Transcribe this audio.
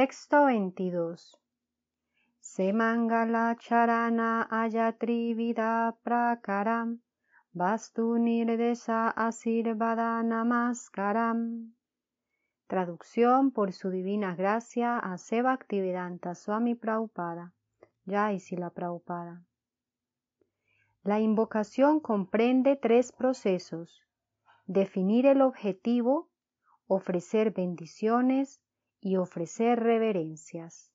Texto 22. la charana ayatri vida prakaram tu nirdesa asirvada maskaram. Traducción por su divina gracia a Seva Activedanta Swami Prabhupada, Yaisila Prabhupada. La invocación comprende tres procesos: definir el objetivo, ofrecer bendiciones y ofrecer reverencias.